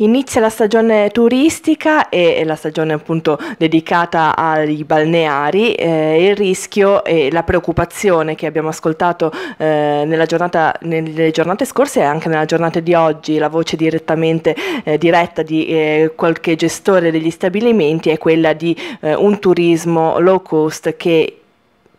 Inizia la stagione turistica e la stagione appunto dedicata ai balneari eh, il rischio e la preoccupazione che abbiamo ascoltato eh, giornata, nelle giornate scorse e anche nella giornata di oggi, la voce direttamente eh, diretta di eh, qualche gestore degli stabilimenti è quella di eh, un turismo low cost che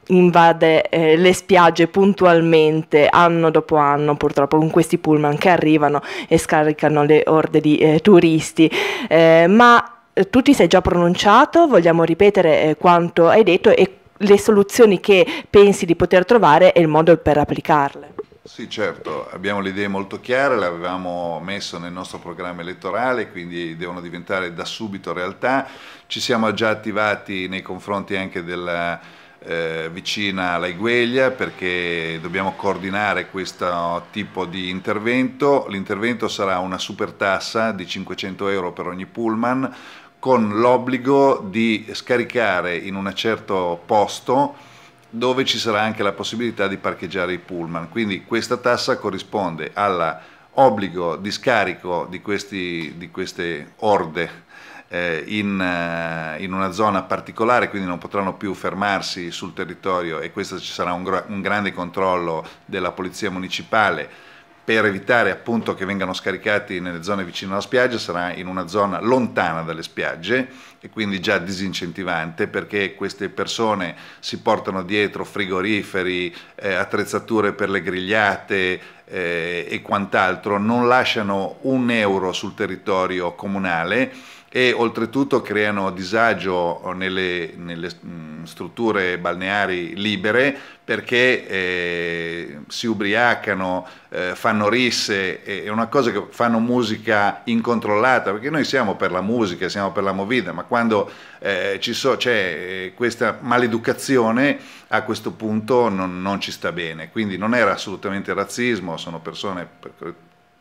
invade eh, le spiagge puntualmente anno dopo anno purtroppo con questi pullman che arrivano e scaricano le orde di eh, turisti eh, ma eh, tu ti sei già pronunciato vogliamo ripetere eh, quanto hai detto e le soluzioni che pensi di poter trovare e il modo per applicarle sì, certo, abbiamo le idee molto chiare, le avevamo messo nel nostro programma elettorale, quindi devono diventare da subito realtà. Ci siamo già attivati nei confronti anche della, eh, vicina alla Igueglia perché dobbiamo coordinare questo tipo di intervento. L'intervento sarà una supertassa di 500 euro per ogni pullman con l'obbligo di scaricare in un certo posto dove ci sarà anche la possibilità di parcheggiare i pullman. Quindi questa tassa corrisponde all'obbligo di scarico di, questi, di queste orde eh, in, eh, in, una zona particolare, quindi non potranno più fermarsi sul territorio e questo ci sarà un, un grande controllo della Polizia Municipale per evitare appunto che vengano scaricati nelle zone vicine alla spiaggia sarà in una zona lontana dalle spiagge e quindi già disincentivante perché queste persone si portano dietro frigoriferi, eh, attrezzature per le grigliate eh, e quant'altro, non lasciano un euro sul territorio comunale e oltretutto creano disagio nelle, nelle mm, strutture balneari libere perché eh, si ubriacano, eh, fanno risse, è una cosa che fanno musica incontrollata, perché noi siamo per la musica, siamo per la movida, ma quando quando eh, so, c'è questa maleducazione, a questo punto non, non, ci sta bene. Quindi non era assolutamente razzismo, sono persone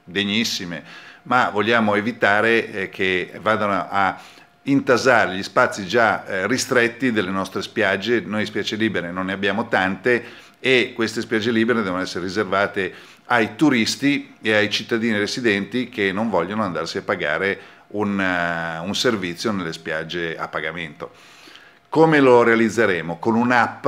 degnissime, ma vogliamo evitare eh, che vadano a intasare gli spazi già eh, ristretti delle nostre spiagge. Noi spiagge libere non ne abbiamo tante e queste spiagge libere devono essere riservate ai turisti e ai cittadini residenti che non vogliono andarsi a pagare un, uh, un servizio nelle spiagge a pagamento. Come lo realizzeremo? Con un'app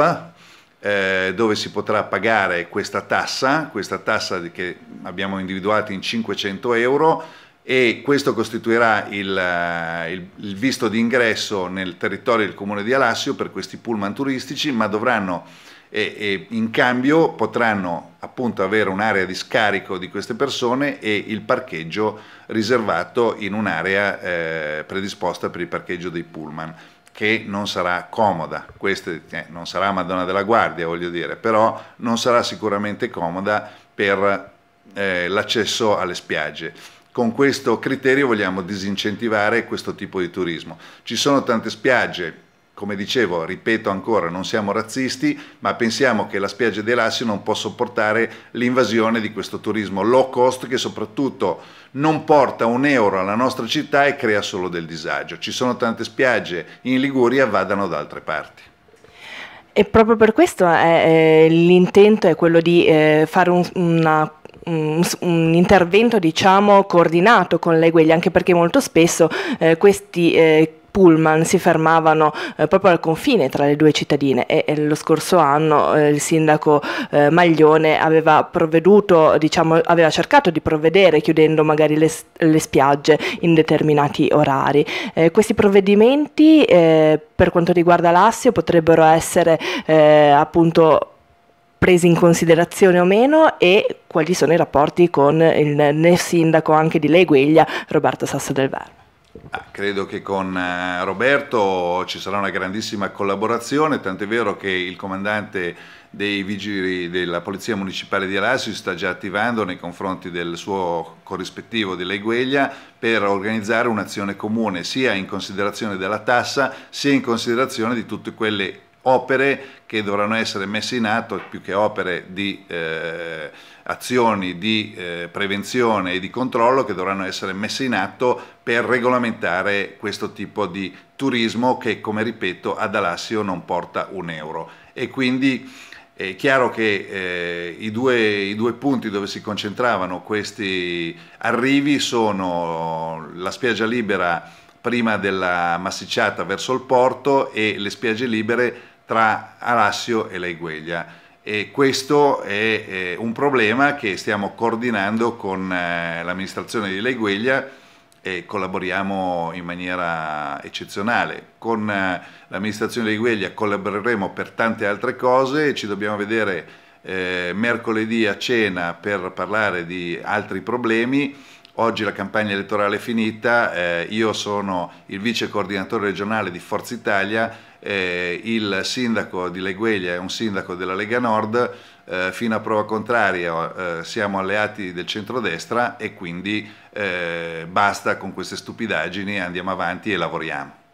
eh, dove si potrà pagare questa tassa, questa tassa che abbiamo individuato in 500 euro, e questo costituirà il, eh, il, il visto d'ingresso nel territorio del comune di Alassio per questi pullman turistici, ma dovranno e, e in cambio potranno appunto avere un'area di scarico di queste persone e il parcheggio riservato in un'area eh, predisposta per il parcheggio dei pullman che non sarà comoda, Questa, eh, non sarà Madonna della Guardia voglio dire, però non sarà sicuramente comoda per eh, l'accesso alle spiagge con questo criterio vogliamo disincentivare questo tipo di turismo. Ci sono tante spiagge, come dicevo, ripeto ancora, non siamo razzisti, ma pensiamo che la spiaggia dei Lassi non può sopportare l'invasione di questo turismo low cost che soprattutto non porta un euro alla nostra città e crea solo del disagio. Ci sono tante spiagge in Liguria, vadano da altre parti. E proprio per questo eh, eh l'intento è quello di eh, fare un, una un, un, intervento diciamo coordinato con le gueglie, anche perché molto spesso eh, questi eh, pullman si fermavano eh, proprio al confine tra le due cittadine e, e lo scorso anno eh, il sindaco eh, Maglione aveva provveduto, diciamo, aveva cercato di provvedere chiudendo magari le, le spiagge in determinati orari. Eh, questi provvedimenti eh, per quanto riguarda l'Assio potrebbero essere eh, appunto presi in considerazione o meno e quali sono i rapporti con il sindaco anche di Leguiglia, Roberto Sasso del Verme. Ah, credo che con eh, Roberto ci sarà una grandissima collaborazione, tant'è vero che il comandante dei vigili della Polizia Municipale di Alasio si sta già attivando nei confronti del suo corrispettivo di Legueglia per organizzare un'azione comune sia in considerazione della tassa sia in considerazione di tutte quelle opere che dovranno essere messe in atto più che opere di eh, azioni di eh, prevenzione e di controllo che dovranno essere messe in atto per regolamentare questo tipo di turismo che come ripeto ad Alassio non porta un euro e quindi è chiaro che eh, i, due, i, due, punti dove si concentravano questi arrivi sono la spiaggia libera prima della massicciata verso il porto e le spiagge libere tra Alassio e Laigueglia. E questo è eh, un problema che stiamo coordinando con eh, l'amministrazione di Laigueglia e collaboriamo in maniera eccezionale. Con eh, l'amministrazione di Laigueglia collaboreremo per tante altre cose, e ci dobbiamo vedere eh, mercoledì a cena per parlare di altri problemi Oggi la campagna elettorale è finita, eh, io sono il vice coordinatore regionale di Forza Italia, eh, il sindaco di Legueglia è un sindaco della Lega Nord, eh, fino a prova contraria eh, siamo alleati del centrodestra e quindi eh, basta con queste stupidaggini, andiamo avanti e lavoriamo.